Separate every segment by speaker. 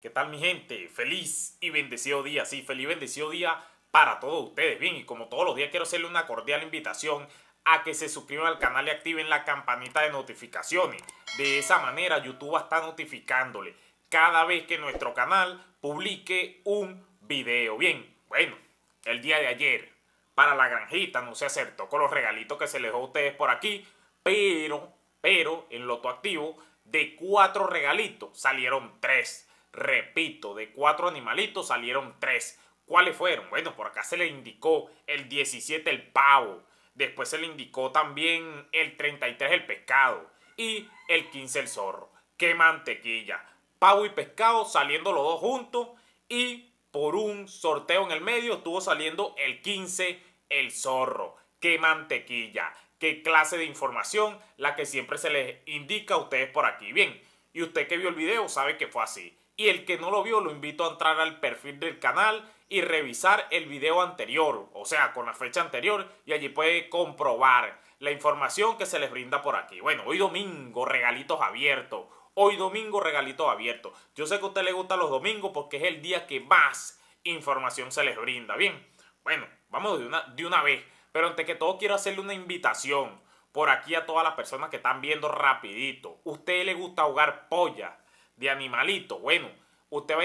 Speaker 1: ¿Qué tal mi gente? Feliz y bendecido día, sí, feliz y bendecido día para todos ustedes. Bien, y como todos los días quiero hacerle una cordial invitación a que se suscriban al canal y activen la campanita de notificaciones. De esa manera YouTube va a notificándole cada vez que nuestro canal publique un video. Bien, bueno, el día de ayer para la granjita no se acertó con los regalitos que se les dejó a ustedes por aquí, pero, pero en Loto Activo de cuatro regalitos salieron tres Repito, de cuatro animalitos salieron tres. ¿Cuáles fueron? Bueno, por acá se le indicó el 17 el pavo, después se le indicó también el 33 el pescado y el 15 el zorro. ¡Qué mantequilla! Pavo y pescado saliendo los dos juntos y por un sorteo en el medio estuvo saliendo el 15 el zorro. ¡Qué mantequilla! ¿Qué clase de información la que siempre se les indica a ustedes por aquí? Bien, y usted que vio el video sabe que fue así y el que no lo vio lo invito a entrar al perfil del canal y revisar el video anterior, o sea, con la fecha anterior, y allí puede comprobar la información que se les brinda por aquí. Bueno, hoy domingo, regalitos abiertos. Hoy domingo, regalitos abiertos. Yo sé que a usted le gusta los domingos porque es el día que más información se les brinda. Bien, bueno, vamos de una, de una vez. Pero antes que todo quiero hacerle una invitación por aquí a todas las personas que están viendo rapidito. ¿Usted le gusta ahogar polla? de animalito. Bueno, usted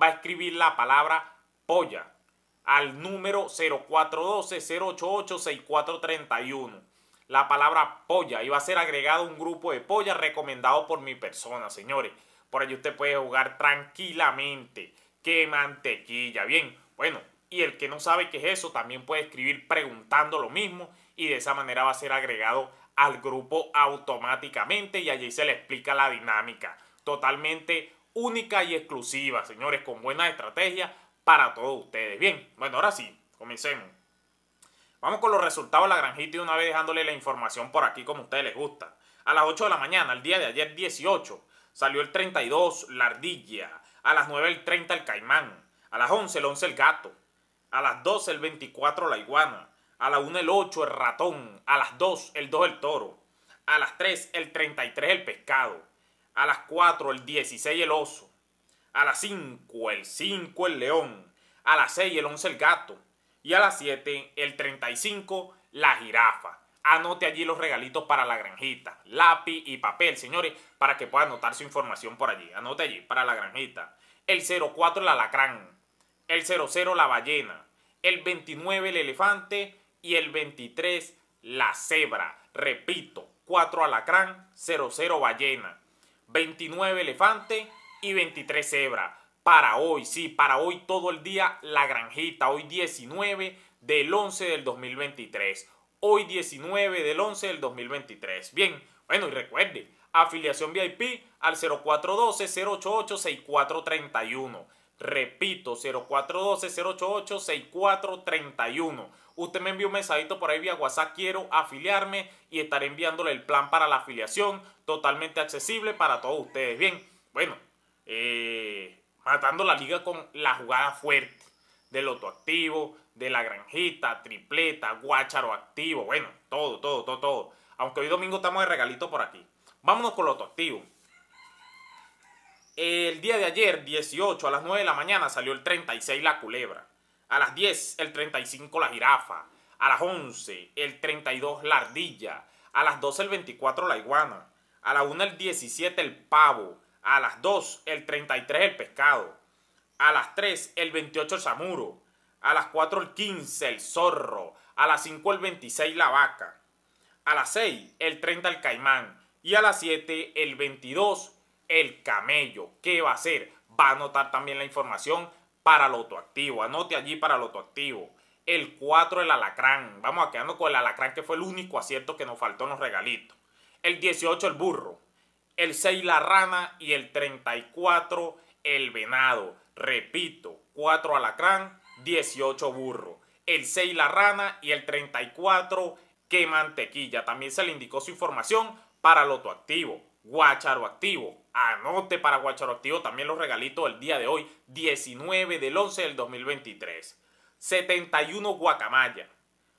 Speaker 1: va a, escribir la palabra polla al número 0412-088-6431. La palabra polla y va a ser agregado un grupo de polla recomendado por mi persona, señores. Por allí usted puede jugar tranquilamente. ¡Qué mantequilla! Bien, bueno, y el que no sabe qué es eso también puede escribir preguntando lo mismo y de esa manera va a ser agregado al grupo automáticamente y allí se le explica la dinámica totalmente única y exclusiva, señores, con buena estrategia para todos ustedes. Bien, bueno, ahora sí, comencemos. Vamos con los resultados de la granjita y una vez dejándole la información por aquí como a ustedes les gusta. A las 8 de la mañana, el día de ayer 18, salió el 32, la ardilla. A las 9 el 30, el caimán. A las 11 el 11, el gato. A las 12 el 24, la iguana. A las 1 el 8, el ratón. A las 2 el 2, el toro. A las 3 el 33, el pescado. A las 4 el 16 el oso. A las 5 el 5 el león. A las 6 el 11 el gato. Y a las 7 el 35 la jirafa. Anote allí los regalitos para la granjita. Lápiz y papel, señores, para que pueda anotar su información por allí. Anote allí para la granjita. El 04 el alacrán. El 00 la ballena. El 29 el elefante. Y el 23 la cebra. Repito, 4 alacrán, 00 ballena. 29 elefante y 23 cebra, Para hoy, sí, para hoy todo el día la granjita, hoy 19 del 11 del 2023. Hoy 19 del 11 del 2023. Bien, bueno, y recuerde, afiliación VIP al 0412-088-6431. Repito, 0412-088-6431 usted me envió un mensajito por ahí vía WhatsApp, quiero afiliarme y estaré enviándole el plan para la afiliación totalmente accesible para todos ustedes. Bien, bueno, eh, matando la liga con la jugada fuerte del activo, de la granjita, tripleta, guácharo activo, bueno, todo, todo, todo, todo. Aunque hoy domingo estamos de regalito por aquí. Vámonos con Loto Activo. El día de ayer, 18 a las 9 de la mañana, salió el 36 La Culebra. A las 10, el 35 la jirafa. A las 11, el 32 la ardilla. A las 12, el 24 la iguana. A las 1, el 17 el pavo. A las 2, el 33 el pescado. A las 3, el 28 el samuro. A las 4, el 15 el zorro. A las 5, el 26 la vaca. A las 6, el 30 el caimán. Y a las 7, el 22 el camello. ¿Qué va a hacer? Va a anotar también la información para activo Anote allí para activo El 4, el alacrán. Vamos a quedarnos con el alacrán, que fue el único acierto que nos faltó en los regalitos. El 18, el burro. El 6, la rana. Y el 34, el venado. Repito, 4 alacrán, 18 burro. El 6, la rana. Y el 34, que mantequilla. También se le indicó su información para activo Guacharo activo. Anote para Guacharo Activo también los regalitos del día de hoy, 19 del 11 del 2023. 71 guacamaya,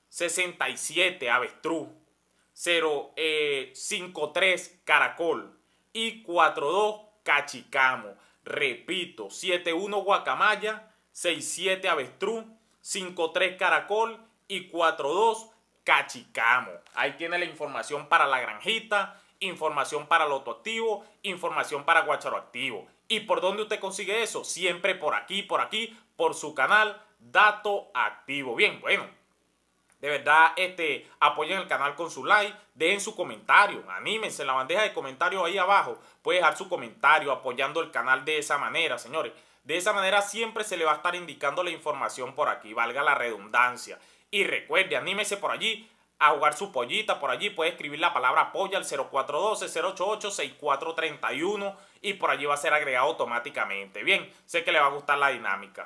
Speaker 1: 67 avestruz, 053 eh, caracol y 42 cachicamo. Repito, 71 guacamaya, 67 avestruz, 53 caracol y 42 cachicamo. Ahí tiene la información para la granjita información para Loto Activo, información para Guacharo Activo. ¿Y por dónde usted consigue eso? Siempre por aquí, por aquí, por su canal Dato Activo. Bien, bueno. De verdad, este, apoyen el canal con su like, dejen su comentario, anímense en la bandeja de comentarios ahí abajo. Puede dejar su comentario apoyando el canal de esa manera, señores. De esa manera siempre se le va a estar indicando la información por aquí, valga la redundancia. Y recuerde, anímese por allí, a jugar su pollita por allí. Puede escribir la palabra polla al 0412-088-6431 y por allí va a ser agregado automáticamente. Bien, sé que le va a gustar la dinámica.